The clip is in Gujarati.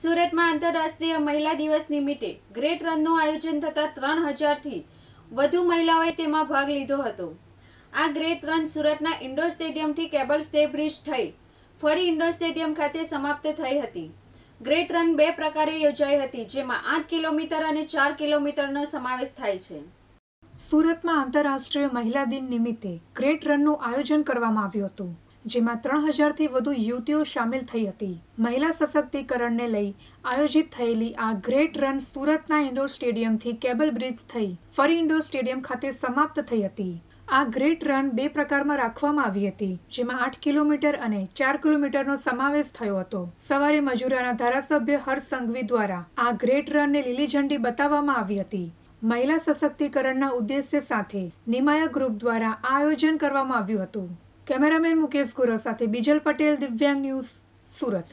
સુરતમાં આંતરરાષ્ટ્રીય મહિલા દિવસ નિમિત્તે ગ્રેટ રનનું આયોજન થતાં ત્રણ હજારથી વધુ મહિલાઓએ તેમાં ભાગ લીધો હતો આ ગ્રેટ રન સુરતના ઇન્ડોર સ્ટેડિયમથી કેબલ સ્ટે બ્રિજ થઈ ફરી ઇન્ડોર સ્ટેડિયમ ખાતે સમાપ્ત થઈ હતી ગ્રેટ રન બે પ્રકારે યોજાઈ હતી જેમાં આઠ કિલોમીટર અને ચાર કિલોમીટરનો સમાવેશ થાય છે સુરતમાં આંતરરાષ્ટ્રીય મહિલા દિન નિમિત્તે ગ્રેટ રનનું આયોજન કરવામાં આવ્યું હતું જેમાં ત્રણ હજારથી વધુ યુવતીઓ સામેલ થઈ હતી મહિલા સશક્તિકરણને લઈ આયોજિત થયેલી આ ગ્રેટ રન સુરતના ઇન્ડોર સ્ટેડિયમથી કેબલ બ્રિજ થઈ ફરી ઇન્ડોર સ્ટેડિયમ ખાતે સમાપ્ત થઈ હતી આ ગ્રેટ રન બે પ્રકારમાં રાખવામાં આવી હતી જેમાં આઠ કિલોમીટર અને ચાર કિલોમીટરનો સમાવેશ થયો હતો સવારે મજૂરાના ધારાસભ્ય હર્ષ સંઘવી દ્વારા આ ગ્રેટ રનને લીલી ઝંડી બતાવવામાં આવી હતી મહિલા સશક્તિકરણના ઉદ્દેશ્ય સાથે નિમાયા ગ્રુપ દ્વારા આ આયોજન કરવામાં આવ્યું હતું કેમેરામેન મુકેશ ગોરવ સાથે બીજલ પટેલ દિવ્યાંગ ન્યૂઝ સુરત